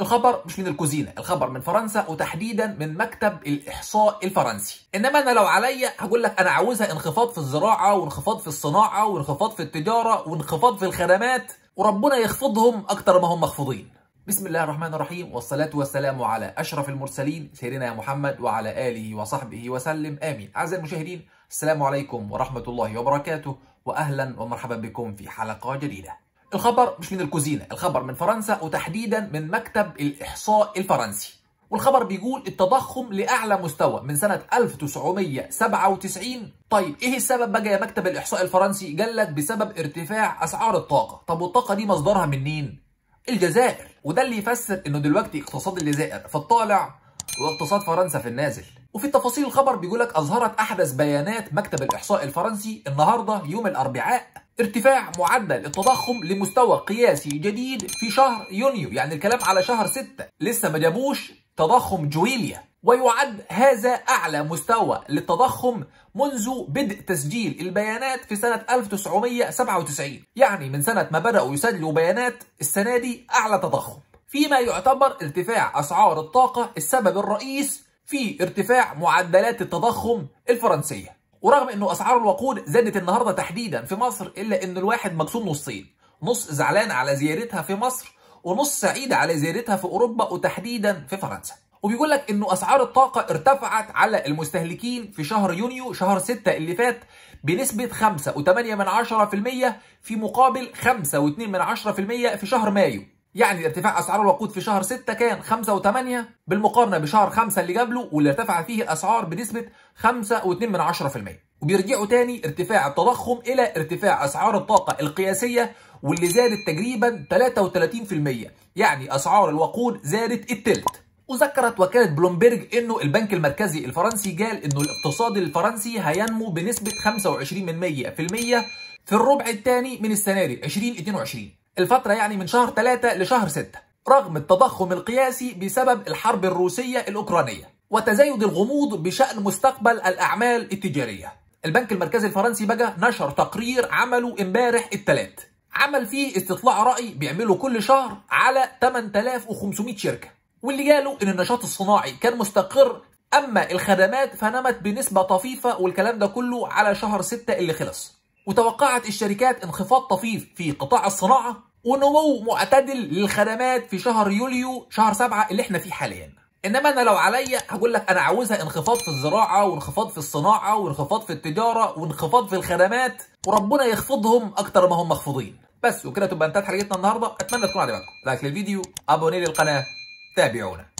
الخبر مش من الكوزينه الخبر من فرنسا وتحديدا من مكتب الاحصاء الفرنسي انما انا لو عليا هقول لك انا عاوزها انخفاض في الزراعه وانخفاض في الصناعه وانخفاض في التجاره وانخفاض في الخدمات وربنا يخفضهم اكتر ما هم مخفوضين بسم الله الرحمن الرحيم والصلاة والسلام على أشرف المرسلين سيدنا محمد وعلى آله وصحبه وسلم آمين أعزائي المشاهدين السلام عليكم ورحمة الله وبركاته وأهلا ومرحبا بكم في حلقة جديدة الخبر مش من الكوزينة الخبر من فرنسا وتحديدا من مكتب الإحصاء الفرنسي والخبر بيقول التضخم لأعلى مستوى من سنة 1997 طيب إيه السبب بقى يا مكتب الإحصاء الفرنسي؟ قال لك بسبب ارتفاع أسعار الطاقة طب والطاقة دي مصدرها منين؟ الجزائر وده اللي يفسر إنه دلوقتي اقتصاد الجزائر في الطالع واقتصاد فرنسا في النازل وفي التفاصيل الخبر بيقول لك أظهرت أحدث بيانات مكتب الإحصاء الفرنسي النهاردة يوم الأربعاء ارتفاع معدل التضخم لمستوى قياسي جديد في شهر يونيو يعني الكلام على شهر 6 لسه ما جابوش تضخم جويليا ويعد هذا أعلى مستوى للتضخم منذ بدء تسجيل البيانات في سنة 1997 يعني من سنة ما بدأوا يسجلوا بيانات السنة دي أعلى تضخم فيما يعتبر ارتفاع أسعار الطاقة السبب الرئيس في ارتفاع معدلات التضخم الفرنسية ورغم انه اسعار الوقود زادت النهارده تحديدا في مصر الا ان الواحد مكسور نصين نص زعلان على زيارتها في مصر ونص سعيد على زيارتها في اوروبا وتحديدا في فرنسا وبيقول لك انه اسعار الطاقه ارتفعت على المستهلكين في شهر يونيو شهر 6 اللي فات بنسبه 5.8% في مقابل 5.2% في شهر مايو يعني ارتفاع اسعار الوقود في شهر 6 كان 5 و8 بالمقارنه بشهر 5 اللي قبله واللي ارتفع فيه الاسعار بنسبه 5.2% وبيرجعوا تاني ارتفاع التضخم الى ارتفاع اسعار الطاقه القياسيه واللي زادت تقريبا 33% يعني اسعار الوقود زادت التلت وذكرت وكالة بلومبرج انه البنك المركزي الفرنسي قال انه الاقتصاد الفرنسي هينمو بنسبة 25% في, في الربع الثاني من السنة دي 2022 الفترة يعني من شهر 3 لشهر 6 رغم التضخم القياسي بسبب الحرب الروسية الأوكرانية وتزايد الغموض بشأن مستقبل الأعمال التجارية البنك المركزي الفرنسي بقى نشر تقرير عمله امبارح الثلاث عمل فيه استطلاع رأي بيعمله كل شهر على 8500 شركة واللي قالوا إن النشاط الصناعي كان مستقر أما الخدمات فنمت بنسبة طفيفة والكلام ده كله على شهر 6 اللي خلص وتوقعت الشركات انخفاض طفيف في قطاع الصناعة ونمو معتدل للخدمات في شهر يوليو شهر سبعة اللي احنا فيه حاليا انما انا لو عليا هقول لك انا عاوزها انخفاض في الزراعه وانخفاض في الصناعه وانخفاض في التجاره وانخفاض في الخدمات وربنا يخفضهم اكتر ما هم مخفوضين بس وكده تبقى انتهت حلقتنا النهارده اتمنى تكون عجبتكم لايك للفيديو ابوني للقناه تابعونا